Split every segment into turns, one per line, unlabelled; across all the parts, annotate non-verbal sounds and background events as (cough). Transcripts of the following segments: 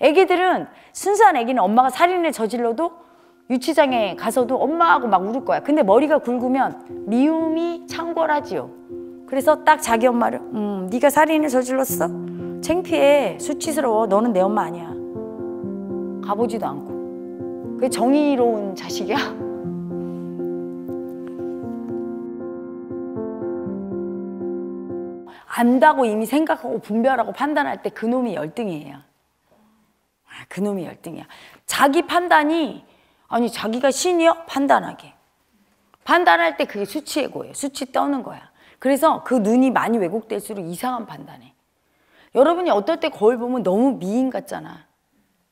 애기들은 순수한 애기는 엄마가 살인을 저질러도 유치장에 가서도 엄마하고 막 울을 거야. 근데 머리가 굵으면 미움이 창궐하지요. 그래서 딱 자기 엄마를 음, 네가 살인을 저질렀어? 창피해. 수치스러워. 너는 내 엄마 아니야. 가보지도 않고. 그게 정의로운 자식이야. 안다고 이미 생각하고 분별하고 판단할 때 그놈이 열등이에요. 아, 그놈이 열등이야. 자기 판단이 아니 자기가 신이요? 판단하게. 판단할 때 그게 수치의 고예요. 수치 떠는 거야. 그래서 그 눈이 많이 왜곡될수록 이상한 판단해. 여러분이 어떨 때 거울 보면 너무 미인 같잖아.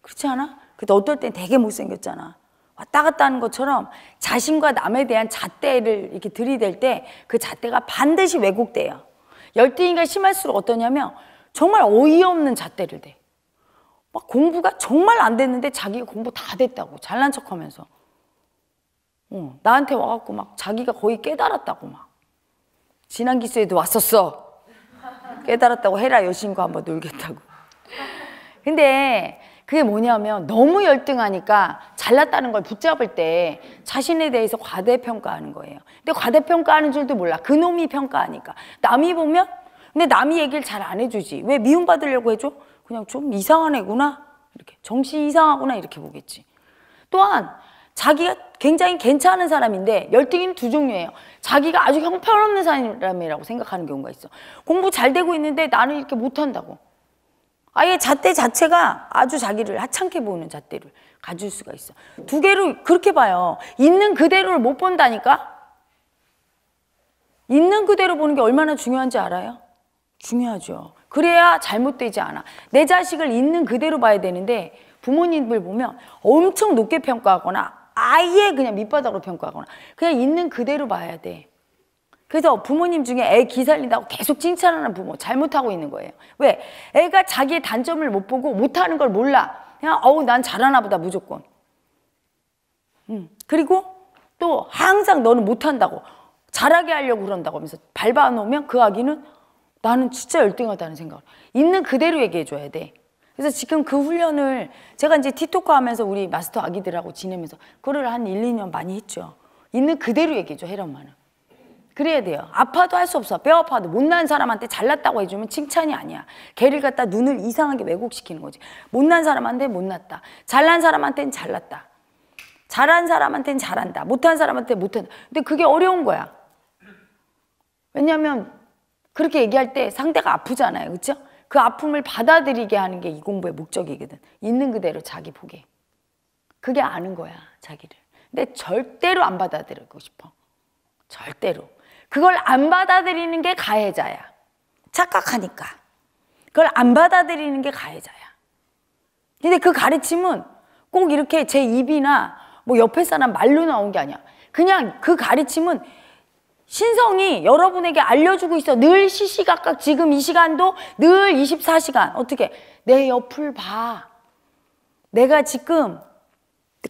그렇지 않아? 근데 어떨 땐 되게 못생겼잖아. 왔다 갔다 하는 것처럼 자신과 남에 대한 잣대를 이렇게 들이댈 때 그 잣대가 반드시 왜곡돼요. 열등이가 심할수록 어떠냐면 정말 어이없는 잣대를 대. 막 공부가 정말 안 됐는데 자기가 공부 다 됐다고 잘난 척 하면서. 어, 나한테 와갖고 막 자기가 거의 깨달았다고 막. 지난 기수에도 왔었어. 깨달았다고 해라 여신과 한번 놀겠다고. 근데 그게 뭐냐면 너무 열등하니까 잘났다는 걸 붙잡을 때 자신에 대해서 과대평가하는 거예요. 근데 과대평가하는 줄도 몰라. 그놈이 평가하니까. 남이 보면 근데 남이 얘기를 잘 안 해주지. 왜 미움받으려고 해줘? 그냥 좀 이상한 애구나 이렇게 정신 이상하구나 이렇게 보겠지. 또한 자기가 굉장히 괜찮은 사람인데 열등이는 두 종류예요. 자기가 아주 형편없는 사람이라고 생각하는 경우가 있어. 공부 잘 되고 있는데 나는 이렇게 못한다고. 아예 잣대 자체가 아주 자기를 하찮게 보이는 잣대를 가질 수가 있어. 두개를 그렇게 봐요. 있는 그대로를 못 본다니까? 있는 그대로 보는 게 얼마나 중요한지 알아요? 중요하죠. 그래야 잘못되지 않아. 내 자식을 있는 그대로 봐야 되는데 부모님들 보면 엄청 높게 평가하거나 아예 그냥 밑바닥으로 평가하거나 그냥 있는 그대로 봐야 돼. 그래서 부모님 중에 애 기살린다고 계속 칭찬하는 부모 잘못하고 있는 거예요. 왜? 애가 자기의 단점을 못 보고 못하는 걸 몰라. 그냥 어우 난 잘하나 보다 무조건. 음. 그리고 또 항상 너는 못한다고 잘하게 하려고 그런다고 하면서 밟아놓으면 그 아기는 나는 진짜 열등하다는 생각 있는 그대로 얘기해 줘야 돼 그래서 지금 그 훈련을 제가 이제 티토크 하면서 우리 마스터 아기들하고 지내면서 그거를한 1, 2년 많이 했죠 있는 그대로 얘기해 줘 해련만은 그래야 돼요 아파도 할 수 없어 뼈 아파도 못난 사람한테 잘났다고 해주면 칭찬이 아니야 걔를 갖다 눈을 이상하게 왜곡시키는 거지 못난 사람한테 못났다 잘난 사람한테는 잘났다 잘한 사람한테는 잘한다 못한 사람한테 는 못한다 근데 그게 어려운 거야 왜냐하면 그렇게 얘기할 때 상대가 아프잖아요. 그렇죠? 그 아픔을 받아들이게 하는 게 이 공부의 목적이거든. 있는 그대로 자기 보게. 그게 아는 거야, 자기를. 근데 절대로 안 받아들이고 싶어. 절대로. 그걸 안 받아들이는 게 가해자야. 착각하니까. 그걸 안 받아들이는 게 가해자야. 근데 그 가르침은 꼭 이렇게 제 입이나 뭐 옆에 사람 말로 나온 게 아니야. 그냥 그 가르침은 신성이 여러분에게 알려주고 있어. 늘 시시각각 지금 이 시간도 늘 24시간 어떻게 내 옆을 봐. 내가 지금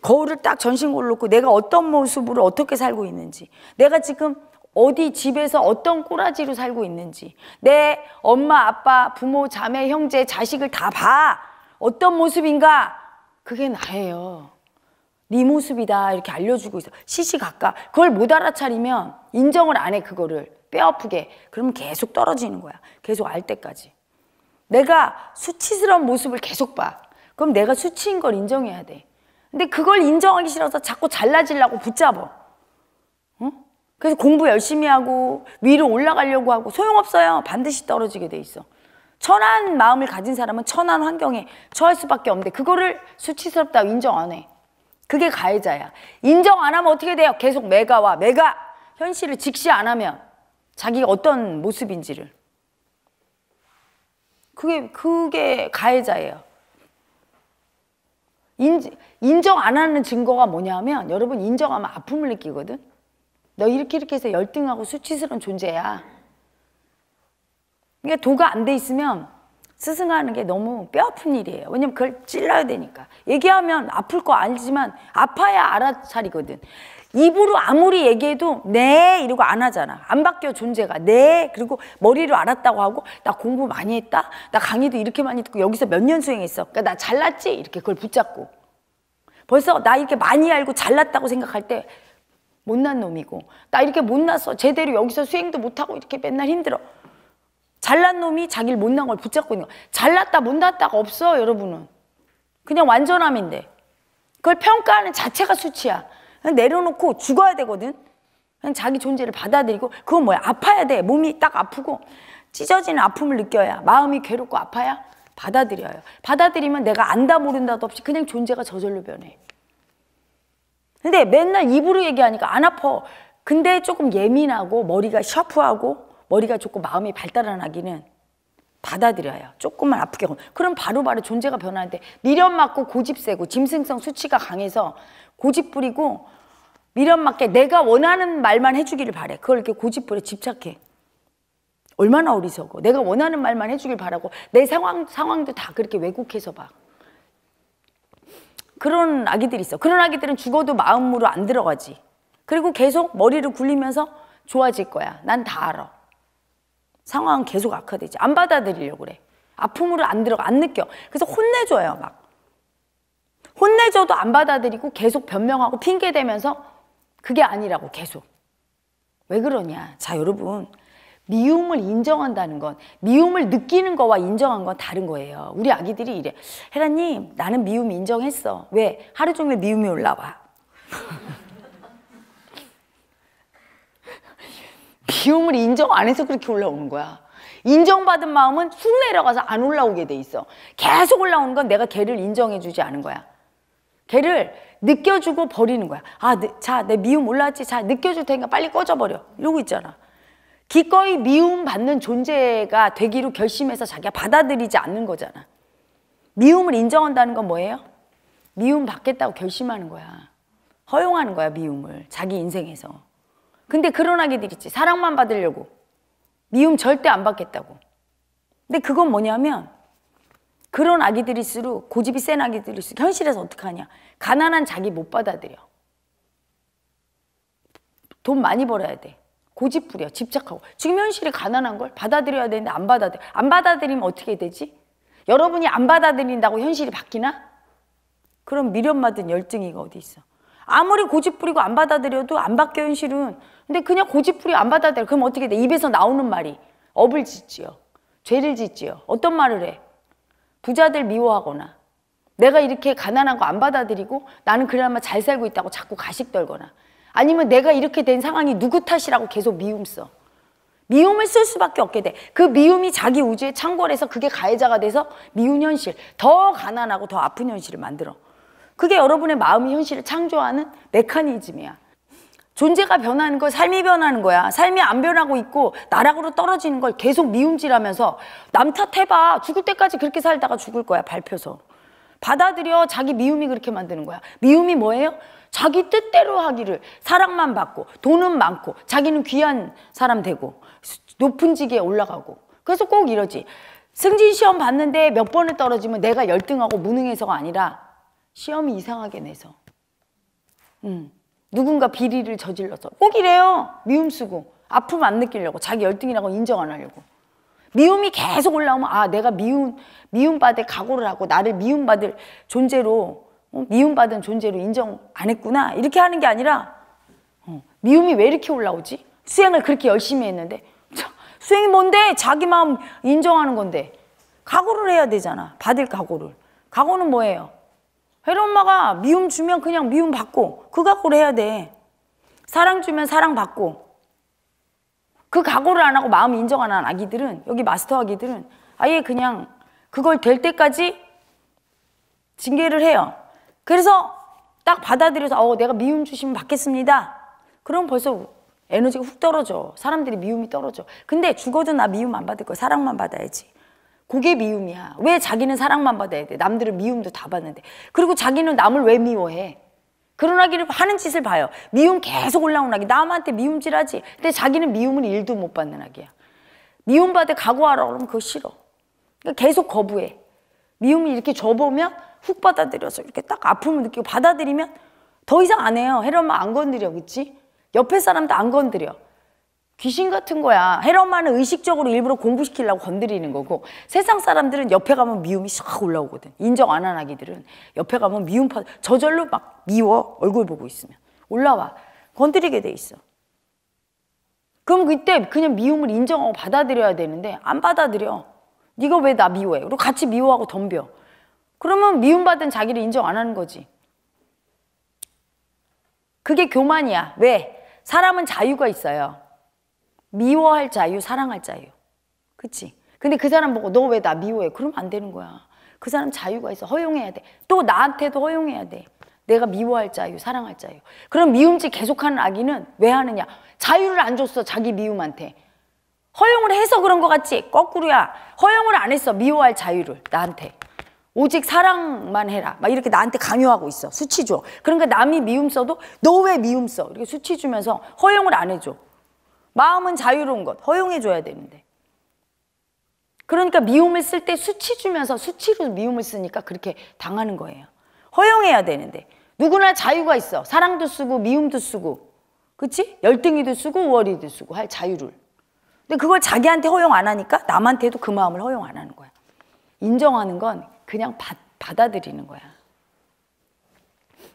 거울을 딱 전신 거울 놓고 내가 어떤 모습으로 어떻게 살고 있는지 내가 지금 어디 집에서 어떤 꼬라지로 살고 있는지 내 엄마 아빠 부모 자매 형제 자식을 다봐 어떤 모습인가 그게 나예요 네 모습이다 이렇게 알려주고 있어 시시각각 그걸 못 알아차리면 인정을 안 해 그거를 뼈아프게 그러면 계속 떨어지는 거야 계속 알 때까지 내가 수치스러운 모습을 계속 봐 그럼 내가 수치인 걸 인정해야 돼 근데 그걸 인정하기 싫어서 자꾸 잘라지려고 붙잡어 응? 그래서 공부 열심히 하고 위로 올라가려고 하고 소용없어요 반드시 떨어지게 돼 있어 천한 마음을 가진 사람은 천한 환경에 처할 수밖에 없는데 그거를 수치스럽다고 인정 안해 그게 가해자야. 인정 안 하면 어떻게 돼요? 계속 매가 와. 매가 현실을 직시 안 하면 자기가 어떤 모습인지를. 그게 그게 가해자예요. 인 인정 안 하는 증거가 뭐냐면 여러분 인정하면 아픔을 느끼거든. 너 이렇게 이렇게 해서 열등하고 수치스러운 존재야. 그러니까 도가 안 돼 있으면 스승하는 게 너무 뼈아픈 일이에요. 왜냐면 그걸 찔러야 되니까. 얘기하면 아플 거 알지만 아파야 알아차리거든. 입으로 아무리 얘기해도 네 이러고 안 하잖아. 안 바뀌어 존재가. 네 그리고 머리로 알았다고 하고 나 공부 많이 했다. 나 강의도 이렇게 많이 듣고 여기서 몇 년 수행했어. 그러니까 나 잘났지 이렇게 그걸 붙잡고. 벌써 나 이렇게 많이 알고 잘났다고 생각할 때 못난 놈이고 나 이렇게 못났어 제대로 여기서 수행도 못하고 이렇게 맨날 힘들어 잘난 놈이 자기를 못난 걸 붙잡고 있는 거. 잘났다 못났다가 없어 여러분은. 그냥 완전함인데. 그걸 평가하는 자체가 수치야. 내려놓고 죽어야 되거든. 그냥 자기 존재를 받아들이고 그건 뭐야? 아파야 돼. 몸이 딱 아프고 찢어지는 아픔을 느껴야 마음이 괴롭고 아파야 받아들여요. 받아들이면 내가 안다 모른다도 없이 그냥 존재가 저절로 변해. 근데 맨날 입으로 얘기하니까 안 아파. 근데 조금 예민하고 머리가 샤프하고 머리가 좋고 마음이 발달한 아기는 받아들여요. 조금만 아프게 그럼 바로바로 바로 존재가 변하는데 미련 맞고 고집 세고 짐승성 수치가 강해서 고집 부리고 미련 맞게 내가 원하는 말만 해주기를 바래. 그걸 이렇게 고집 부려 집착해. 얼마나 어리석어. 내가 원하는 말만 해주길 바라고 내 상황 상황도 다 그렇게 왜곡해서 봐. 그런 아기들이 있어. 그런 아기들은 죽어도 마음으로 안 들어가지. 그리고 계속 머리를 굴리면서 좋아질 거야. 난 다 알아. 상황은 계속 악화되지. 안 받아들이려고 그래. 아픔으안들어안 느껴. 그래서 혼내줘요, 막. 혼내줘도 안 받아들이고 계속 변명하고 핑계대면서 그게 아니라고 계속. 왜 그러냐. 자, 여러분. 미움을 인정한다는 건 미움을 느끼는 거와 인정한 건 다른 거예요. 우리 아기들이 이래. 혜라님, 나는 미움 인정했어. 왜? 하루 종일 미움이 올라와. 기움을 인정 안 해서 그렇게 올라오는 거야. 인정받은 마음은 쑥 내려가서 안 올라오게 돼 있어. 계속 올라오는 건 내가 걔를 인정해주지 않은 거야. 걔를 느껴주고 버리는 거야. 아, 자, 내 미움 올라왔지. 자, 느껴줄 테니까 빨리 꺼져버려. 이러고 있잖아. 기꺼이 미움 받는 존재가 되기로 결심해서 자기가 받아들이지 않는 거잖아. 미움을 인정한다는 건 뭐예요? 미움 받겠다고 결심하는 거야. 허용하는 거야, 미움을. 자기 인생에서. 근데 그런 아기들 있지. 사랑만 받으려고. 미움 절대 안 받겠다고. 근데 그건 뭐냐면 그런 아기들일수록 고집이 센 아기들일수록 현실에서 어떻게 하냐. 가난한 자기 못 받아들여. 돈 많이 벌어야 돼. 고집 부려. 집착하고. 지금 현실이 가난한 걸 받아들여야 되는데 안 받아들여. 안 받아들이면 어떻게 되지? 여러분이 안 받아들인다고 현실이 바뀌나? 그럼 미련받은열정이가 어디 있어? 아무리 고집부리고 안 받아들여도 안 바뀌어 현실은. 근데 그냥 고집부리 안 받아들여. 그럼 어떻게 돼? 입에서 나오는 말이 업을 짓지요. 죄를 짓지요. 어떤 말을 해? 부자들 미워하거나 내가 이렇게 가난한 거 안 받아들이고 나는 그나마 잘 살고 있다고 자꾸 가식 떨거나 아니면 내가 이렇게 된 상황이 누구 탓이라고 계속 미움 써. 미움을 쓸 수밖에 없게 돼. 그 미움이 자기 우주에 창궐해서 그게 가해자가 돼서 미운 현실, 더 가난하고 더 아픈 현실을 만들어. 그게 여러분의 마음의 현실을 창조하는 메커니즘이야. 존재가 변하는 거 삶이 변하는 거야. 삶이 안 변하고 있고 나락으로 떨어지는 걸 계속 미움질하면서 남 탓해봐. 죽을 때까지 그렇게 살다가 죽을 거야. 밟혀서. 받아들여 자기 미움이 그렇게 만드는 거야. 미움이 뭐예요? 자기 뜻대로 하기를 사랑만 받고 돈은 많고 자기는 귀한 사람 되고 높은 직에 올라가고 그래서 꼭 이러지. 승진 시험 봤는데 몇 번을 떨어지면 내가 열등하고 무능해서가 아니라 시험이 이상하게 내서 음. 누군가 비리를 저질러서 꼭 이래요 미움 쓰고 아픔 안 느끼려고 자기 열등이라고 인정 안 하려고 미움이 계속 올라오면 아 내가 미움 미움받을 각오를 하고 나를 미움받을 존재로 어? 미움받은 존재로 인정 안 했구나 이렇게 하는 게 아니라 어, 미움이 왜 이렇게 올라오지 수행을 그렇게 열심히 했는데 수행이 뭔데 자기 마음 인정하는 건데 각오를 해야 되잖아 받을 각오를 각오는 뭐예요 혜리 엄마가 미움 주면 그냥 미움 받고 그 각오를 해야 돼. 사랑 주면 사랑 받고 그 각오를 안 하고 마음 인정 안 한 아기들은 여기 마스터 아기들은 아예 그냥 그걸 될 때까지 징계를 해요. 그래서 딱 받아들여서 어 내가 미움 주시면 받겠습니다. 그럼 벌써 에너지가 훅 떨어져. 사람들이 미움이 떨어져. 근데 죽어도 나 미움 안 받을 거야. 사랑만 받아야지. 그게 미움이야. 왜 자기는 사랑만 받아야 돼? 남들은 미움도 다 받는데. 그리고 자기는 남을 왜 미워해? 그런아기를 하는 짓을 봐요. 미움 계속 올라오는 아기. 남한테 미움질하지. 근데 자기는 미움을 일도 못 받는 아기야. 미움받아 각오하라 그러면 그거 싫어. 그러니까 계속 거부해. 미움이 이렇게 줘보면 훅 받아들여서 이렇게 딱 아픔을 느끼고 받아들이면 더 이상 안 해요. 헤럴만 안 건드려, 그치? 옆에 사람도 안 건드려. 귀신 같은 거야. 헤롯마는 의식적으로 일부러 공부시키려고 건드리는 거고 세상 사람들은 옆에 가면 미움이 싹 올라오거든. 인정 안 한 아기들은 옆에 가면 미움 파 저절로 막 미워 얼굴 보고 있으면 올라와 건드리게 돼 있어. 그럼 그때 그냥 미움을 인정하고 받아들여야 되는데 안 받아들여. 네가 왜 나 미워해? 그리고 같이 미워하고 덤벼. 그러면 미움받은 자기를 인정 안 하는 거지. 그게 교만이야. 왜? 사람은 자유가 있어요. 미워할 자유, 사랑할 자유. 그치? 근데 그 사람 보고 너 왜 나 미워해? 그럼 안 되는 거야. 그 사람 자유가 있어. 허용해야 돼. 또 나한테도 허용해야 돼. 내가 미워할 자유, 사랑할 자유. 그럼 미움지 계속하는 아기는 왜 하느냐? 자유를 안 줬어, 자기 미움한테. 허용을 해서 그런 것 같지? 거꾸로야. 허용을 안 했어, 미워할 자유를, 나한테. 오직 사랑만 해라. 막 이렇게 나한테 강요하고 있어. 수치 줘. 그러니까 남이 미움 써도 너 왜 미움 써? 이렇게 수치 주면서 허용을 안 해줘. 마음은 자유로운 것 허용해줘야 되는데 그러니까 미움을 쓸 때 수치 주면서 수치로 미움을 쓰니까 그렇게 당하는 거예요 허용해야 되는데 누구나 자유가 있어 사랑도 쓰고 미움도 쓰고 그치? 열등이도 쓰고 우월이도 쓰고 할 자유를 근데 그걸 자기한테 허용 안 하니까 남한테도 그 마음을 허용 안 하는 거야 인정하는 건 그냥 받, 받아들이는 거야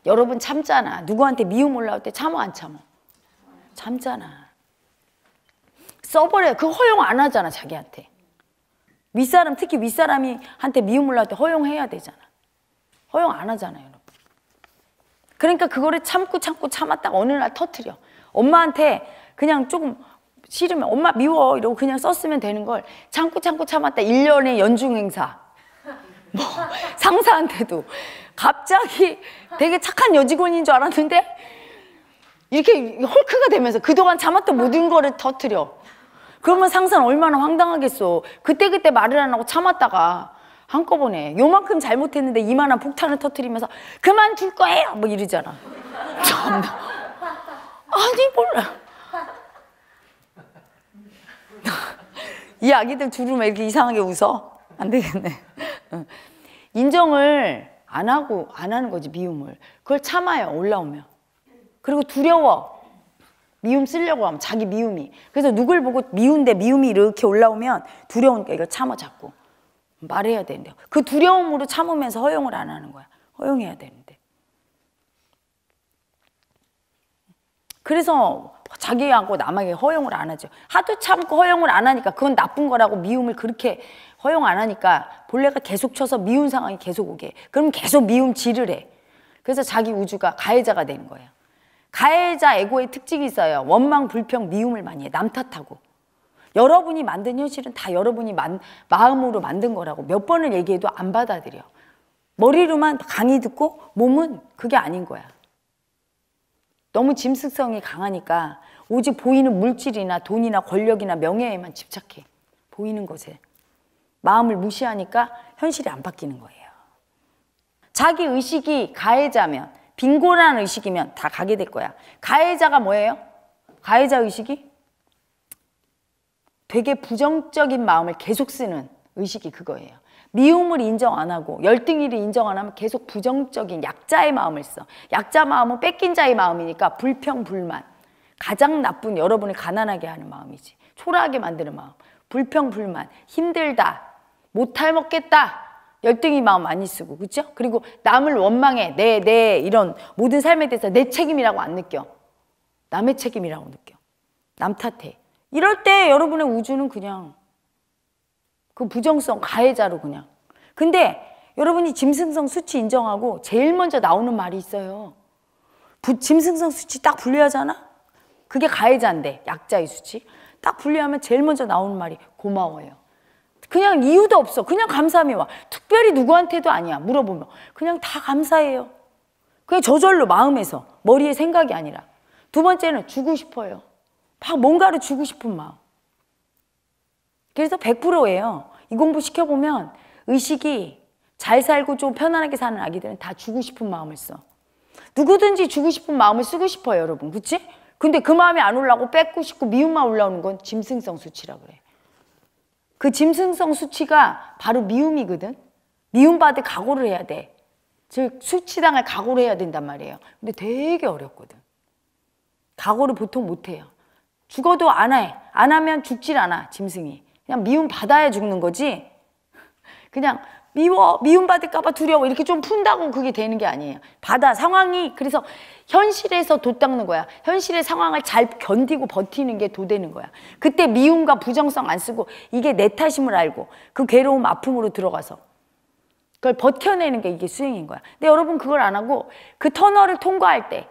여러분 참잖아 누구한테 미움 올라올 때 참어 안 참어? 참잖아 써버려요. 그 허용 안 하잖아, 자기한테. 윗사람, 특히 윗사람이 한테 미움을 할때 허용해야 되잖아. 허용 안 하잖아요, 여러분. 그러니까 그거를 참고 참고 참았다가 어느 날 터트려. 엄마한테 그냥 조금 싫으면 엄마 미워 이러고 그냥 썼으면 되는 걸 참고 참고 참았다. 1년의 연중 행사. (laughs) 뭐 상사한테도 갑자기 되게 착한 여직원인 줄 알았는데 이렇게 헐크가 되면서 그동안 참았던 모든 거를 터트려. 그러면 상사는 얼마나 황당하겠어. 그때그때 말을 안 하고 참았다가 한꺼번에 요만큼 잘못했는데 이만한 폭탄을 터트리면서 그만 둘 거예요! 뭐 이러잖아. (laughs) 참 아니 몰라. (laughs) 이 아기들 둘은 왜 이렇게 이상하게 웃어? 안 되겠네. 인정을 안 하고 안 하는 거지 미움을. 그걸 참아요 올라오면. 그리고 두려워. 미움 쓰려고 하면 자기 미움이. 그래서 누굴 보고 미운데 미움이 이렇게 올라오면 두려우니까 그러니까 이거 참아 자꾸. 말해야 되는데. 그 두려움으로 참으면서 허용을 안 하는 거야. 허용해야 되는데. 그래서 자기하고 남에게 허용을 안 하죠. 하도 참고 허용을 안 하니까 그건 나쁜 거라고 미움을 그렇게 허용 안 하니까 본래가 계속 쳐서 미운 상황이 계속 오게. 그럼 계속 미움 질을 해. 그래서 자기 우주가 가해자가 되는 거예요. 가해자 에고의 특징이 있어요. 원망, 불평, 미움을 많이 해. 남 탓하고. 여러분이 만든 현실은 다 여러분이 만, 마음으로 만든 거라고 몇 번을 얘기해도 안 받아들여. 머리로만 강의 듣고 몸은 그게 아닌 거야. 너무 짐승성이 강하니까 오직 보이는 물질이나 돈이나 권력이나 명예에만 집착해. 보이는 것에. 마음을 무시하니까 현실이 안 바뀌는 거예요. 자기 의식이 가해자면 빈곤한 의식이면 다 가게 될 거야. 가해자가 뭐예요? 가해자 의식이 되게 부정적인 마음을 계속 쓰는 의식이 그거예요. 미움을 인정 안 하고 열등이를 인정 안 하면 계속 부정적인 약자의 마음을 써. 약자 마음은 뺏긴 자의 마음이니까 불평, 불만. 가장 나쁜 여러분을 가난하게 하는 마음이지. 초라하게 만드는 마음. 불평, 불만. 힘들다. 못할 먹겠다. 열등이 마음 많이 쓰고 그렇죠? 그리고 남을 원망해 내 내 이런 모든 삶에 대해서 내 책임이라고 안 느껴 남의 책임이라고 느껴 남 탓해 이럴 때 여러분의 우주는 그냥 그 부정성 가해자로 그냥 근데 여러분이 짐승성 수치 인정하고 제일 먼저 나오는 말이 있어요 부, 짐승성 수치 딱 분리하잖아 그게 가해자인데 약자의 수치 딱 분리하면 제일 먼저 나오는 말이 고마워요 그냥 이유도 없어. 그냥 감사함이 와. 특별히 누구한테도 아니야. 물어보면. 그냥 다 감사해요. 그냥 저절로 마음에서. 머리에 생각이 아니라. 두 번째는 주고 싶어요. 막 뭔가를 주고 싶은 마음. 그래서 100%예요. 이 공부 시켜보면 의식이 잘 살고 좀 편안하게 사는 아기들은 다 주고 싶은 마음을 써. 누구든지 주고 싶은 마음을 쓰고 싶어요, 여러분. 그치? 근데 그 마음이 안 올라오고 뺏고 싶고 미움만 올라오는 건 짐승성 수치라 그래. 그 짐승성 수치가 바로 미움이거든. 미움받을 각오를 해야 돼. 즉 수치당할 각오를 해야 된단 말이에요. 근데 되게 어렵거든. 각오를 보통 못해요. 죽어도 안 해. 안 하면 죽질 않아, 짐승이. 그냥 미움 받아야 죽는 거지. 그냥 미워 미움 받을까봐 두려워 이렇게 좀 푼다고 그게 되는 게 아니에요. 받아 상황이 그래서 현실에서 도닦는 거야. 현실의 상황을 잘 견디고 버티는 게 도되는 거야. 그때 미움과 부정성 안 쓰고 이게 내 탓임을 알고 그 괴로움 아픔으로 들어가서 그걸 버텨내는 게 이게 수행인 거야. 근데 여러분 그걸 안 하고 그 터널을 통과할 때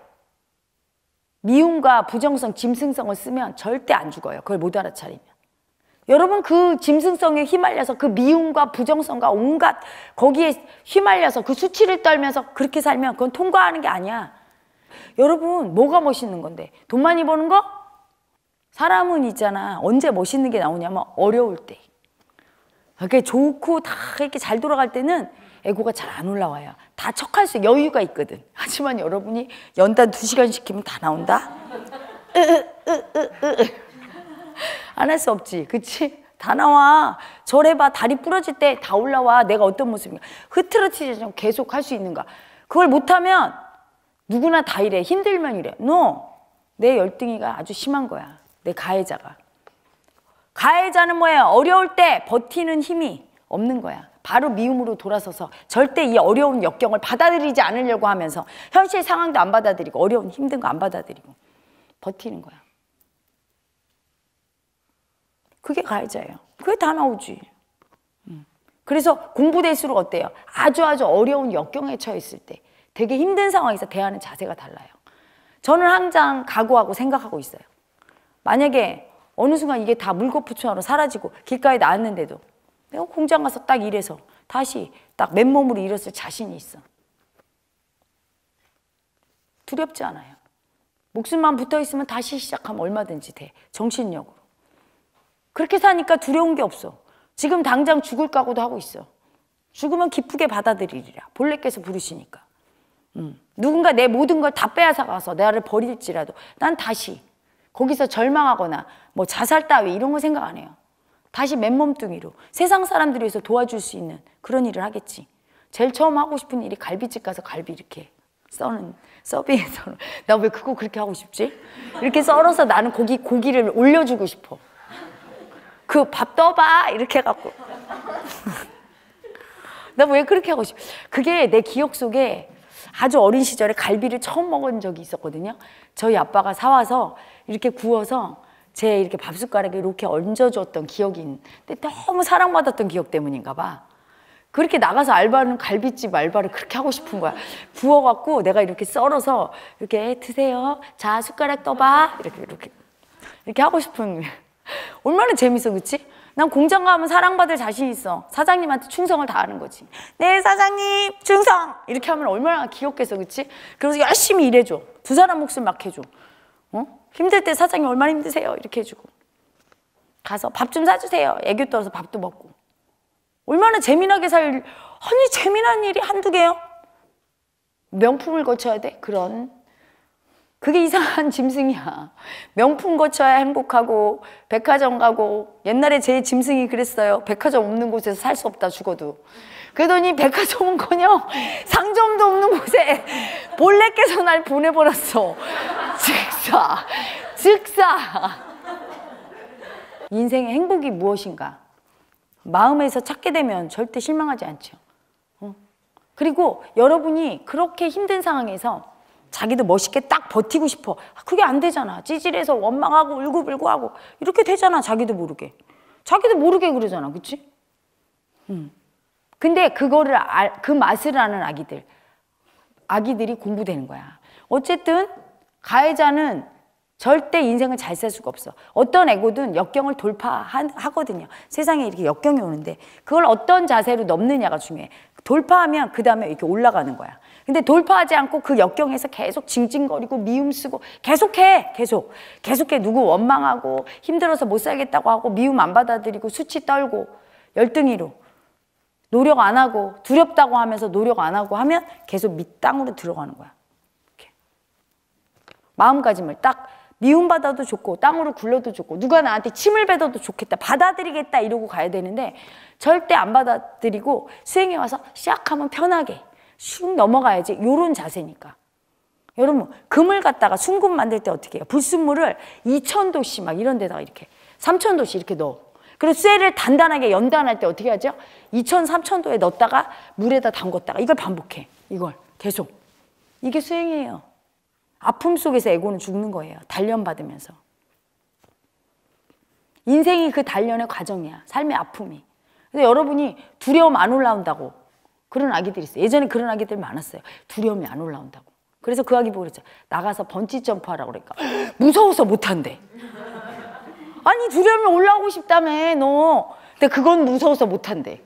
미움과 부정성, 짐승성을 쓰면 절대 안 죽어요. 그걸 못 알아차리면. 여러분 그 짐승성에 휘말려서 그 미움과 부정성과 온갖 거기에 휘말려서 그 수치를 떨면서 그렇게 살면 그건 통과하는 게 아니야. 여러분 뭐가 멋있는 건데 돈 많이 버는 거? 사람은 있잖아 언제 멋있는 게 나오냐면 어려울 때그게 좋고 다 이렇게 잘 돌아갈 때는 에고가 잘 안 올라와요 다 척할 수 여유가 있거든 하지만 여러분이 연단 두시간시키면다 나온다 으, 으, 으, 으, 으, 안할수 없지. 그치? 다 나와. 절해봐. 다리 부러질 때 다 올라와. 내가 어떤 모습인가. 흐트러지지 않 계속 할 수 있는가. 그걸 못하면 누구나 다 이래. 힘들면 이래. 노! 내 열등이가 아주 심한 거야. 내 가해자가. 가해자는 뭐예요? 어려울 때 버티는 힘이 없는 거야. 바로 미움으로 돌아서서 절대 이 어려운 역경을 받아들이지 않으려고 하면서 현실 상황도 안 받아들이고 어려운 힘든 거 안 받아들이고 버티는 거야. 그게 가해자예요. 그게 다 나오지. 음. 그래서 공부 대수로 어때요? 아주 아주 어려운 역경에 처했을 때 되게 힘든 상황에서 대하는 자세가 달라요. 저는 항상 각오하고 생각하고 있어요. 만약에 어느 순간 이게 다 물거푸처럼 사라지고 길가에 나왔는데도 내가 공장 가서 딱 일해서 다시 딱 맨몸으로 일했을 자신이 있어. 두렵지 않아요. 목숨만 붙어 있으면 다시 시작하면 얼마든지 돼. 정신력으로. 그렇게 사니까 두려운 게 없어. 지금 당장 죽을 각오도 하고 있어. 죽으면 기쁘게 받아들이리라. 본래께서 부르시니까. 음. 누군가 내 모든 걸 다 빼앗아가서 나를 버릴지라도 난 다시 거기서 절망하거나 뭐 자살 따위 이런 거 생각 안 해요. 다시 맨몸뚱이로 세상 사람들 위해서 도와줄 수 있는 그런 일을 하겠지. 제일 처음 하고 싶은 일이 갈비집 가서 갈비 이렇게 써는 서빙에서나 왜 (laughs) 그거 그렇게 하고 싶지? 이렇게 썰어서 나는 고기 고기를 올려주고 싶어. 그밥 떠봐 이렇게 해갖고 (laughs) 나왜 뭐 그렇게 하고 싶어 그게 내 기억 속에 아주 어린 시절에 갈비를 처음 먹은 적이 있었거든요 저희 아빠가 사와서 이렇게 구워서 제 이렇게 밥 숟가락에 이렇게 얹어줬던 기억이 있데 너무 사랑받았던 기억 때문인가 봐 그렇게 나가서 알바는 갈비집 알바를 그렇게 하고 싶은 거야. 부어갖고 내가 이렇게 썰어서 이렇게 드세요. 자 숟가락 떠봐. 이렇게 이렇게 이렇게 하고 싶은. (laughs) 얼마나 재밌어, 그치? 난 공장 가면 사랑받을 자신 있어. 사장님한테 충성을 다하는 거지. 네, 사장님, 충성! 이렇게 하면 얼마나 귀엽겠어, 그치? 그래서 열심히 일해줘. 두 사람 몫을 막 해줘. 어? 힘들 때 사장님 얼마나 힘드세요? 이렇게 해주고. 가서 밥 좀 사주세요. 애교 떨어서 밥도 먹고. 얼마나 재미나게 살, 아니, 재미난 일이 한두 개요? 명품을 거쳐야 돼? 그런 그게 이상한 (laughs) 짐승이야. 명품 거쳐야 행복하고 백화점 가고 옛날에 제 짐승이 그랬어요. 백화점 없는 곳에서 살 수 없다 죽어도. 그러더니 백화점은커녕 상점도 없는 곳에 본래께서 날 보내버렸어. 즉사, 즉사. 인생의 행복이 무엇인가? 마음에서 찾게 되면 절대 실망하지 않죠. 어? 그리고 여러분이 그렇게 힘든 상황에서 자기도 멋있게 딱 버티고 싶어. 아, 그게 안 되잖아. 찌질해서 원망하고 울고불고하고 이렇게 되잖아. 자기도 모르게. 자기도 모르게 그러잖아. 그치? 음. 근데 그거를 알, 그 맛을 아는 아기들. 아기들이 공부되는 거야. 어쨌든 가해자는 절대 인생을 잘 살 수가 없어. 어떤 애고든 역경을 돌파하거든요. 세상에 이렇게 역경이 오는데 그걸 어떤 자세로 넘느냐가 중요해. 돌파하면 그 다음에 이렇게 올라가는 거야. 근데 돌파하지 않고 그 역경에서 계속 징징거리고 미움 쓰고 계속해 계속 계속해 누구 원망하고 힘들어서 못 살겠다고 하고 미움 안 받아들이고 수치 떨고 열등이로 노력 안 하고 두렵다고 하면서 노력 안 하고 하면 계속 밑땅으로 들어가는 거야 이렇게. 마음가짐을 딱 미움받아도 좋고 땅으로 굴러도 좋고 누가 나한테 침을 뱉어도 좋겠다 받아들이겠다 이러고 가야 되는데 절대 안 받아들이고 수행에 와서 시작하면 편하게 슉 넘어가야지 요런 자세니까. 여러분 금을 갖다가 순금 만들 때 어떻게 해요? 불순물을 2천도씨 막 이런 데다가 이렇게 3천도씨 이렇게 넣어. 그리고 쇠를 단단하게 연단할 때 어떻게 하죠? 2천, 3천도에 넣었다가 물에다 담궜다가 이걸 반복해. 이걸 계속. 이게 수행이에요. 아픔 속에서 에고는 죽는 거예요. 단련 받으면서. 인생이 그 단련의 과정이야. 삶의 아픔이. 그래서 여러분이 두려움 안 올라온다고. 그런 아기들이 있어요. 예전에 그런 아기들 많았어요. 두려움이 안 올라온다고. 그래서 그 아기 보고 그랬죠. 나가서 번지 점프하라고 그러니까 무서워서 못한대. 아니 두려움이 올라오고 싶다며 너. 근데 그건 무서워서 못한대.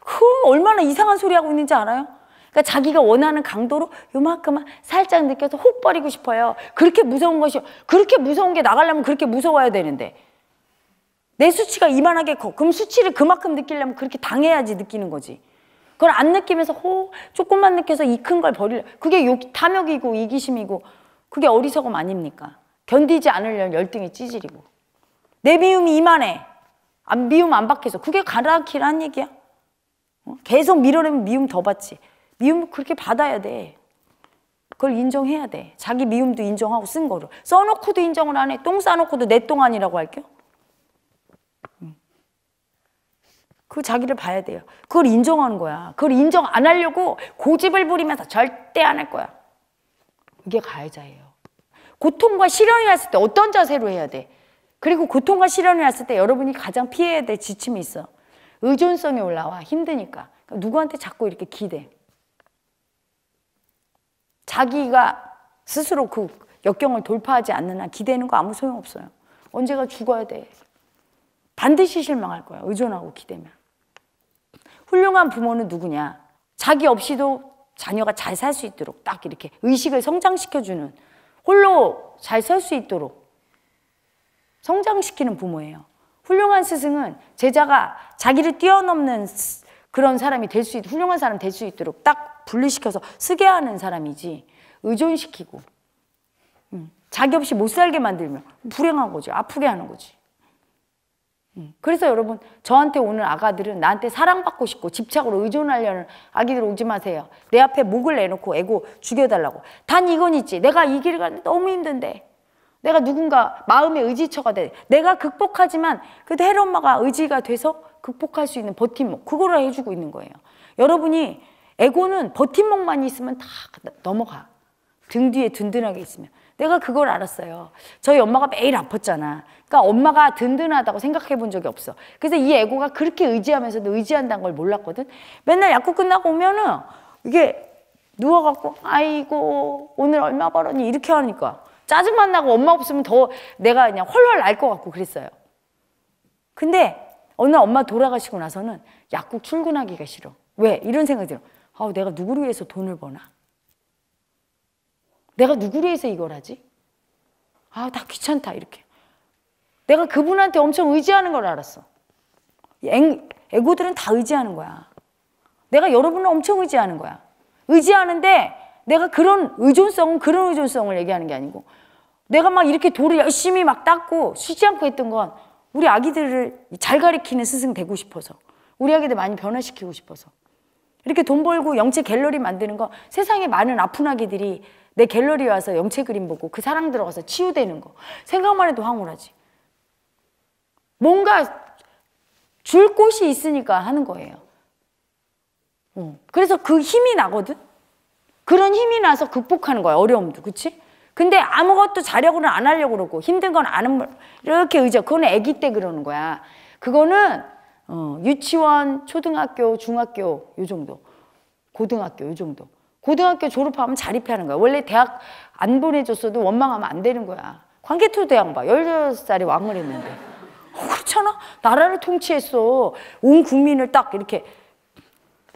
그럼 얼마나 이상한 소리 하고 있는지 알아요? 그러니까 자기가 원하는 강도로 요만큼만 살짝 느껴서 혹 버리고 싶어요. 그렇게 무서운 것이 그렇게 무서운 게 나가려면 그렇게 무서워야 되는데 내 수치가 이만하게 커. 그럼 수치를 그만큼 느끼려면 그렇게 당해야지 느끼는 거지. 그걸 안 느끼면서 호 조금만 느껴서 이 큰 걸 버릴 그게 욕, 탐욕이고 이기심이고 그게 어리석음 아닙니까? 견디지 않으려면 열등이 찌질이고 내 미움이 이만해. 안 미움 안 밖에서 그게 가라키란 얘기야? 어? 계속 밀어내면 미움 더 받지. 미움 그렇게 받아야 돼. 그걸 인정해야 돼. 자기 미움도 인정하고 쓴 거를 써놓고도 인정을 안 해. 똥 싸놓고도 내 똥 아니라고 할게요. 그 자기를 봐야 돼요. 그걸 인정하는 거야. 그걸 인정 안 하려고 고집을 부리면서 절대 안 할 거야. 이게 가해자예요. 고통과 시련이 왔을 때 어떤 자세로 해야 돼? 그리고 고통과 시련이 왔을 때 여러분이 가장 피해야 될 지침이 있어. 의존성이 올라와. 힘드니까. 그러니까 누구한테 자꾸 이렇게 기대. 자기가 스스로 그 역경을 돌파하지 않는 한 기대는 거 아무 소용없어요. 언제가 죽어야 돼. 반드시 실망할 거야. 의존하고 기대면. 훌륭한 부모는 누구냐? 자기 없이도 자녀가 잘 살 수 있도록 딱 이렇게 의식을 성장시켜주는 홀로 잘 살 수 있도록 성장시키는 부모예요. 훌륭한 스승은 제자가 자기를 뛰어넘는 그런 사람이 될 수 있, 훌륭한 사람 될 수 있도록 딱 분리시켜서 쓰게 하는 사람이지 의존시키고 음, 자기 없이 못 살게 만들면 불행한 거지 아프게 하는 거지. 음. 그래서 여러분 저한테 오는 아가들은 나한테 사랑받고 싶고 집착으로 의존하려는 아기들 오지 마세요. 내 앞에 목을 내놓고 애고 죽여달라고. 단 이건 있지. 내가 이 길을 가는데 너무 힘든데. 내가 누군가 마음의 의지처가 돼. 내가 극복하지만 그래도 헤 엄마가 의지가 돼서 극복할 수 있는 버팀목. 그거를 해주고 있는 거예요. 여러분이 에고는 버팀목만 있으면 다 넘어가. 등 뒤에 든든하게 있으면. 내가 그걸 알았어요. 저희 엄마가 매일 아팠잖아. 그러니까 엄마가 든든하다고 생각해 본 적이 없어. 그래서 이 애고가 그렇게 의지하면서도 의지한다는 걸 몰랐거든. 맨날 약국 끝나고 오면은 이게 누워갖고 아이고 오늘 얼마 벌었니 이렇게 하니까 짜증만 나고 엄마 없으면 더 내가 그냥 헐헐 날것 같고 그랬어요. 근데 어느 날 엄마 돌아가시고 나서는 약국 출근하기가 싫어. 왜? 이런 생각이 들어. 아, 우 내가 누구를 위해서 돈을 버나? 내가 누구를 위해서 이걸 하지? 아, 나 귀찮다, 이렇게. 내가 그분한테 엄청 의지하는 걸 알았어. 애, 애고들은 다 의지하는 거야. 내가 여러분을 엄청 의지하는 거야. 의지하는데 내가 그런 의존성은 그런 의존성을 얘기하는 게 아니고 내가 막 이렇게 돌을 열심히 막 닦고 쉬지 않고 했던 건 우리 아기들을 잘 가리키는 스승 되고 싶어서 우리 아기들 많이 변화시키고 싶어서 이렇게 돈 벌고 영체 갤러리 만드는 거 세상에 많은 아픈 아기들이 내 갤러리 와서 영체 그림 보고 그 사랑 들어가서 치유되는 거 생각만 해도 황홀하지 뭔가 줄 곳이 있으니까 하는 거예요 응. 어. 그래서 그 힘이 나거든 그런 힘이 나서 극복하는 거야 어려움도 그치? 근데 아무것도 자력으로는 안 하려고 그러고 힘든 건 아는 이렇게 의지 그거는 아기 때 그러는 거야 그거는 어, 유치원 초등학교 중학교 요 정도 고등학교 요 정도 고등학교 졸업하면 자립하는 거야. 원래 대학 안 보내줬어도 원망하면 안 되는 거야. 광개토 대왕 봐. 16살에 왕을 했는데. 그렇잖아. 나라를 통치했어. 온 국민을 딱 이렇게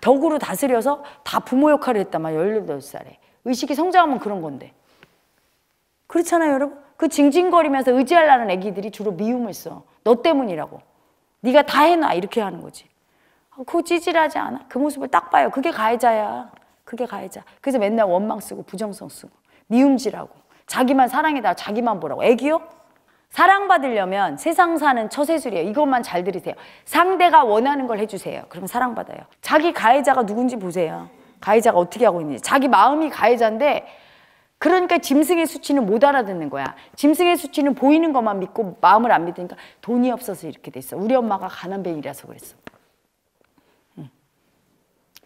덕으로 다스려서 다 부모 역할을 했단 말이야. 18살에. 의식이 성장하면 그런 건데. 그렇잖아요, 여러분. 그 징징거리면서 의지하려는 애기들이 주로 미움을 써. 너 때문이라고. 네가 다 해놔. 이렇게 하는 거지. 아, 그거 찌질하지 않아? 그 모습을 딱 봐요. 그게 가해자야. 그게 가해자. 그래서 맨날 원망 쓰고 부정성 쓰고 미움질하고 자기만 사랑해다 자기만 보라고. 애기요? 사랑받으려면 세상 사는 처세술이에요. 이것만 잘 들으세요. 상대가 원하는 걸 해주세요. 그럼 사랑받아요. 자기 가해자가 누군지 보세요. 가해자가 어떻게 하고 있는지. 자기 마음이 가해자인데 그러니까 짐승의 수치는 못 알아듣는 거야. 짐승의 수치는 보이는 것만 믿고 마음을 안 믿으니까 돈이 없어서 이렇게 됐어. 우리 엄마가 가난뱅이라서 그랬어.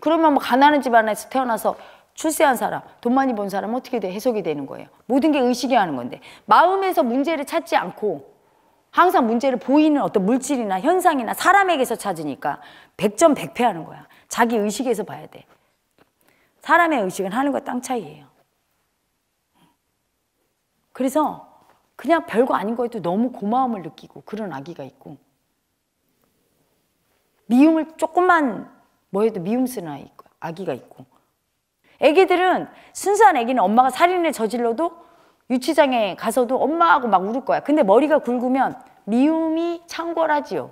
그러면 뭐 가난한 집안에서 태어나서 출세한 사람, 돈 많이 번 사람 어떻게 돼? 해석이 되는 거예요. 모든 게 의식이 하는 건데 마음에서 문제를 찾지 않고 항상 문제를 보이는 어떤 물질이나 현상이나 사람에게서 찾으니까 백전백패 하는 거야. 자기 의식에서 봐야 돼. 사람의 의식은 하는 거땅 차이예요. 그래서 그냥 별거 아닌 거에도 너무 고마움을 느끼고 그런 아기가 있고 미움을 조금만 뭐해도 미움 쓰는 아이 있고, 아기가 있고. 애기들은 순수한 애기는 엄마가 살인을 저질러도 유치장에 가서도 엄마하고 막 울을 거야. 근데 머리가 굵으면 미움이 창궐하지요.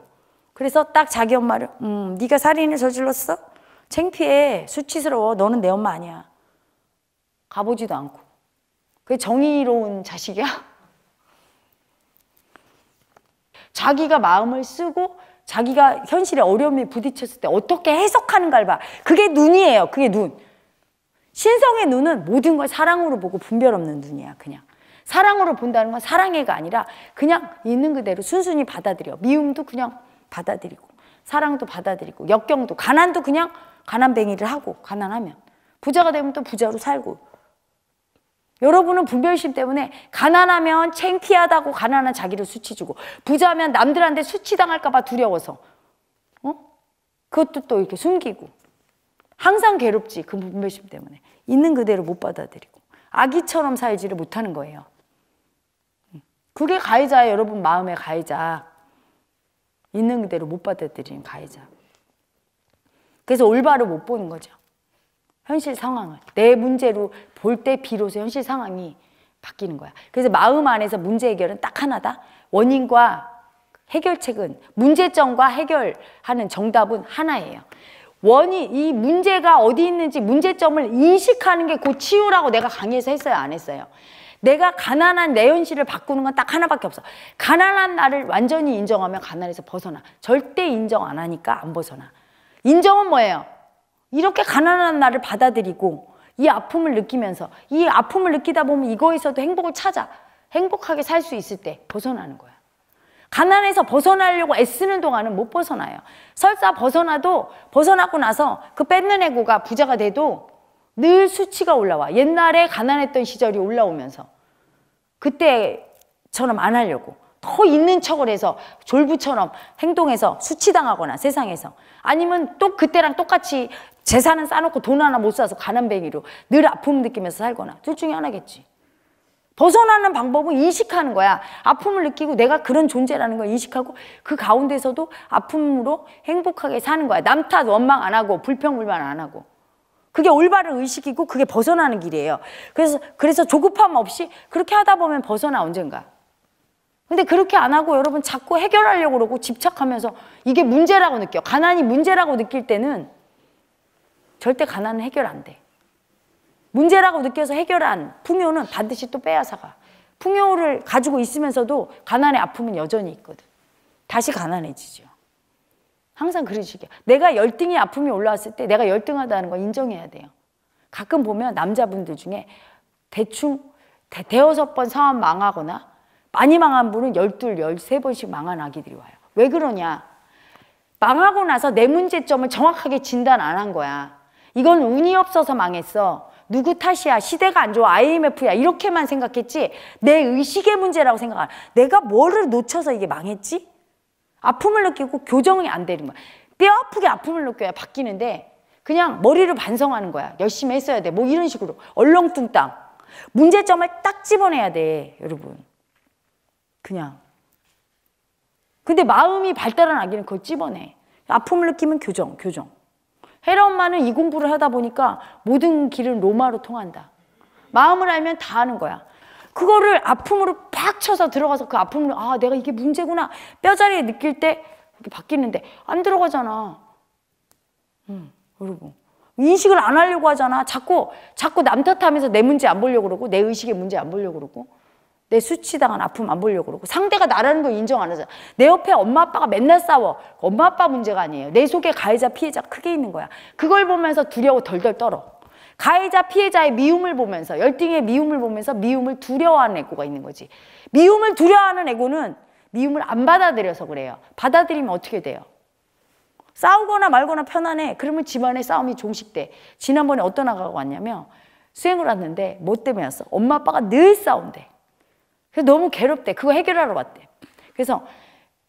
그래서 딱 자기 엄마를 음, 네가 살인을 저질렀어? 창피해. 수치스러워. 너는 내 엄마 아니야. 가보지도 않고. 그게 정의로운 자식이야? (laughs) 자기가 마음을 쓰고 자기가 현실의 어려움에 부딪혔을 때 어떻게 해석하는가를 봐. 그게 눈이에요. 그게 눈. 신성의 눈은 모든 걸 사랑으로 보고 분별 없는 눈이야, 그냥. 사랑으로 본다는 건 사랑해가 아니라 그냥 있는 그대로 순순히 받아들여. 미움도 그냥 받아들이고, 사랑도 받아들이고, 역경도, 가난도 그냥 가난뱅이를 하고, 가난하면. 부자가 되면 또 부자로 살고, 여러분은 분별심 때문에 가난하면 창피하다고 가난한 자기를 수치주고 부자면 남들한테 수치당할까 봐 두려워서 어? 그것도 또 이렇게 숨기고 항상 괴롭지 그 분별심 때문에 있는 그대로 못 받아들이고 아기처럼 살지를 못하는 거예요 음. 그게 가해자예요 여러분 마음의 가해자 있는 그대로 못 받아들이는 가해자 그래서 올바로 못 보는 거죠 현실 상황을 내 문제로 볼 때 비로소 현실 상황이 바뀌는 거야. 그래서 마음 안에서 문제 해결은 딱 하나다. 원인과 해결책은 문제점과 해결하는 정답은 하나예요. 원인이 문제가 어디 있는지 문제점을 인식하는 게 곧 치유라고 내가 강의에서 했어요, 안 했어요. 내가 가난한 내 현실을 바꾸는 건 딱 하나밖에 없어. 가난한 나를 완전히 인정하면 가난에서 벗어나. 절대 인정 안 하니까 안 벗어나. 인정은 뭐예요? 이렇게 가난한 나를 받아들이고 이 아픔을 느끼면서 이 아픔을 느끼다 보면 이거에서도 행복을 찾아 행복하게 살 수 있을 때 벗어나는 거야. 가난에서 벗어나려고 애쓰는 동안은 못 벗어나요. 설사 벗어나도 벗어나고 나서 그 뺏는 애고가 부자가 돼도 늘 수치가 올라와. 옛날에 가난했던 시절이 올라오면서 그때처럼 안 하려고. 더 있는 척을 해서 졸부처럼 행동해서 수치당하거나 세상에서 아니면 또 그때랑 똑같이 재산은 싸놓고 돈 하나 못 사서 가난뱅이로 늘 아픔 느끼면서 살거나 둘 중에 하나겠지 벗어나는 방법은 인식하는 거야 아픔을 느끼고 내가 그런 존재라는 걸 인식하고 그 가운데서도 아픔으로 행복하게 사는 거야 남탓 원망 안 하고 불평불만 안 하고 그게 올바른 의식이고 그게 벗어나는 길이에요 그래서 그래서 조급함 없이 그렇게 하다 보면 벗어나 언젠가 근데 그렇게 안 하고 여러분 자꾸 해결하려고 그러고 집착하면서 이게 문제라고 느껴. 가난이 문제라고 느낄 때는 절대 가난은 해결 안 돼. 문제라고 느껴서 해결한 풍요는 반드시 또 빼앗아가. 풍요를 가지고 있으면서도 가난의 아픔은 여전히 있거든. 다시 가난해지죠. 항상 그러시게. 내가 열등이 아픔이 올라왔을 때 내가 열등하다는 걸 인정해야 돼요. 가끔 보면 남자분들 중에 대충 대, 여섯번 사업 망하거나 많이 망한 분은 12, 13번씩 망한 아기들이 와요. 왜 그러냐? 망하고 나서 내 문제점을 정확하게 진단 안 한 거야. 이건 운이 없어서 망했어. 누구 탓이야? 시대가 안 좋아? IMF야? 이렇게만 생각했지? 내 의식의 문제라고 생각 안 내가 뭐를 놓쳐서 이게 망했지? 아픔을 느끼고 교정이 안 되는 거야. 뼈 아프게 아픔을 느껴야 바뀌는데 그냥 머리를 반성하는 거야. 열심히 했어야 돼. 뭐 이런 식으로. 얼렁뚱땅. 문제점을 딱 집어내야 돼, 여러분. 그냥. 근데 마음이 발달한 아기는 그걸 찝어내. 아픔을 느끼면 교정, 교정. 헤라 엄마는 이 공부를 하다 보니까 모든 길은 로마로 통한다. 마음을 알면 다 아는 거야. 그거를 아픔으로 팍 쳐서 들어가서 그아픔으아 내가 이게 문제구나 뼈저리에 느낄 때 이렇게 바뀌는데 안 들어가잖아. 응, 여러분 인식을 안 하려고 하잖아. 자꾸 자꾸 남 탓하면서 내 문제 안 보려고 그러고 내 의식의 문제 안 보려고 그러고 내 수치당한 아픔 안 보려고 그러고 상대가 나라는 걸 인정 안 하잖아 내 옆에 엄마 아빠가 맨날 싸워 엄마 아빠 문제가 아니에요 내 속에 가해자 피해자 크게 있는 거야 그걸 보면서 두려워 덜덜 떨어 가해자 피해자의 미움을 보면서 열등의 미움을 보면서 미움을 두려워하는 애고가 있는 거지 미움을 두려워하는 애고는 미움을 안 받아들여서 그래요 받아들이면 어떻게 돼요 싸우거나 말거나 편안해 그러면 집안의 싸움이 종식돼 지난번에 어떤 아가가 왔냐면 수행을 왔는데 뭐 때문에 왔어 엄마 아빠가 늘 싸운대 그래서 너무 괴롭대. 그거 해결하러 왔대. 그래서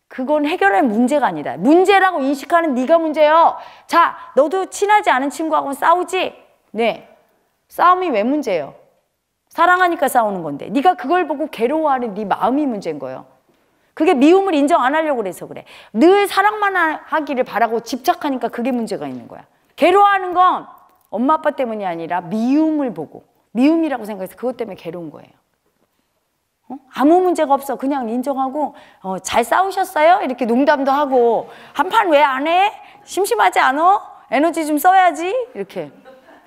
그건 해결할 문제가 아니다. 문제라고 인식하는 네가 문제요. 자, 너도 친하지 않은 친구하고 싸우지? 네. 싸움이 왜 문제예요? 사랑하니까 싸우는 건데. 네가 그걸 보고 괴로워하는 네 마음이 문제인 거예요. 그게 미움을 인정 안 하려고 그래서 그래. 늘 사랑만 하기를 바라고 집착하니까 그게 문제가 있는 거야. 괴로워하는 건 엄마 아빠 때문이 아니라 미움을 보고 미움이라고 생각해서 그것 때문에 괴로운 거예요. 어? 아무 문제가 없어 그냥 인정하고 어, 잘 싸우셨어요? 이렇게 농담도 하고 한 판 왜 안 해? 심심하지 않어? 에너지 좀 써야지 이렇게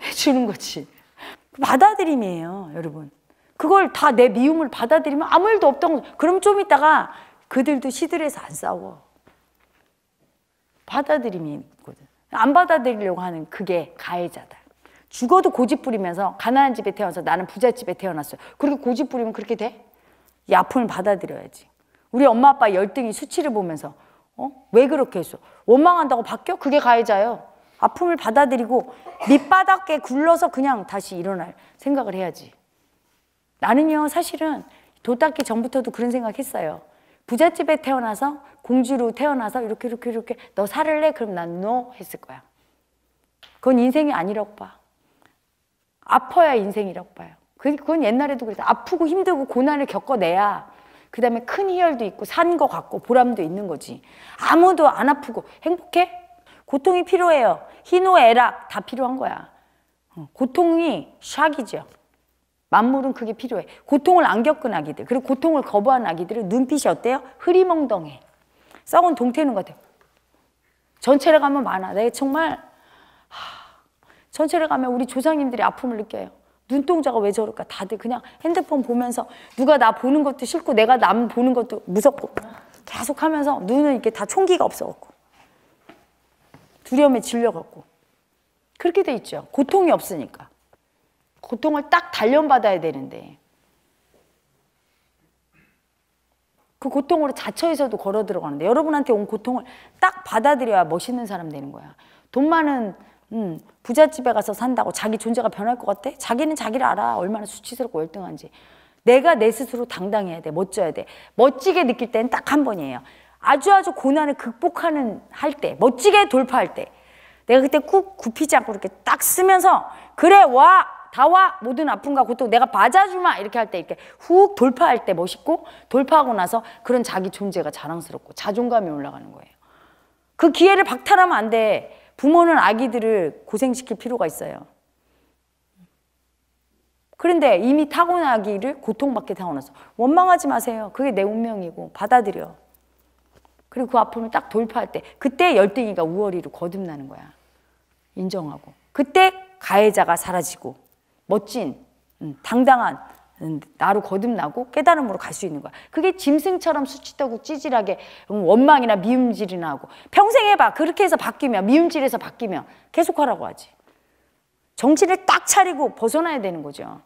해주는 거지 받아들임이에요 여러분 그걸 다 내 미움을 받아들이면 아무 일도 없던 거 그럼 좀 있다가 그들도 시들해서 안 싸워 받아들임이거든 안 받아들이려고 하는 그게 가해자다 죽어도 고집 부리면서 가난한 집에 태어나서 나는 부잣집에 태어났어요 그렇게 고집 부리면 그렇게 돼? 이 아픔을 받아들여야지. 우리 엄마 아빠 열등이 수치를 보면서 어? 왜 그렇게 했어? 원망한다고 바뀌어? 그게 가해자요 아픔을 받아들이고 밑바닥에 굴러서 그냥 다시 일어날 생각을 해야지. 나는요 사실은 도닦기 전부터도 그런 생각했어요. 부잣집에 태어나서 공주로 태어나서 이렇게 이렇게 이렇게 너 살을래? 그럼 난노 했을 거야. 그건 인생이 아니라고 봐. 아퍼야 인생이라고 봐요. 그러니까 그건 옛날에도 그래서 아프고 힘들고 고난을 겪어내야 그 다음에 큰 희열도 있고 산 것 같고 보람도 있는 거지. 아무도 안 아프고 행복해? 고통이 필요해요. 희노애락 다 필요한 거야. 어, 고통이 샥이죠. 만물은 그게 필요해. 고통을 안 겪은 아기들 그리고 고통을 거부한 아기들은 눈빛이 어때요? 흐리멍덩해. 썩은 동태는 것 같아요. 전체를 가면 많아. 내가 정말 하, 전체를 가면 우리 조상님들이 아픔을 느껴요. 눈동자가 왜 저럴까? 다들 그냥 핸드폰 보면서 누가 나 보는 것도 싫고 내가 남 보는 것도 무섭고 계속 하면서 눈은 이렇게 다 총기가 없어갖고 두려움에 질려갖고 그렇게 돼 있죠. 고통이 없으니까. 고통을 딱 단련받아야 되는데 그 고통으로 자처해서도 걸어 들어가는데 여러분한테 온 고통을 딱 받아들여야 멋있는 사람 되는 거야. 돈 많은 음, 부잣집에 가서 산다고 자기 존재가 변할 것 같대? 자기는 자기를 알아. 얼마나 수치스럽고 월등한지. 내가 내 스스로 당당해야 돼. 멋져야 돼. 멋지게 느낄 때는 딱 한 번이에요. 아주 아주 고난을 극복하는 할 때, 멋지게 돌파할 때. 내가 그때 꾹 굽히지 않고 이렇게 딱 쓰면서 그래 와다와 모든 아픔과 고통 내가 맞아주마 이렇게 할 때 이렇게 훅 돌파할 때 멋있고 돌파하고 나서 그런 자기 존재가 자랑스럽고 자존감이 올라가는 거예요. 그 기회를 박탈하면 안 돼. 부모는 아기들을 고생시킬 필요가 있어요. 그런데 이미 타고나기를 고통받게 타고났어. 원망하지 마세요. 그게 내 운명이고 받아들여. 그리고 그 아픔을 딱 돌파할 때 그때 열등이가 우월이로 거듭나는 거야. 인정하고. 그때 가해자가 사라지고 멋진 음, 당당한 나로 거듭나고 깨달음으로 갈 수 있는 거야. 그게 짐승처럼 수치떡고 찌질하게 음, 원망이나 미움질이나 하고 평생 해봐. 그렇게 해서 바뀌면 미움질에서 바뀌면 계속하라고 하지. 정신을 딱 차리고 벗어나야 되는 거죠.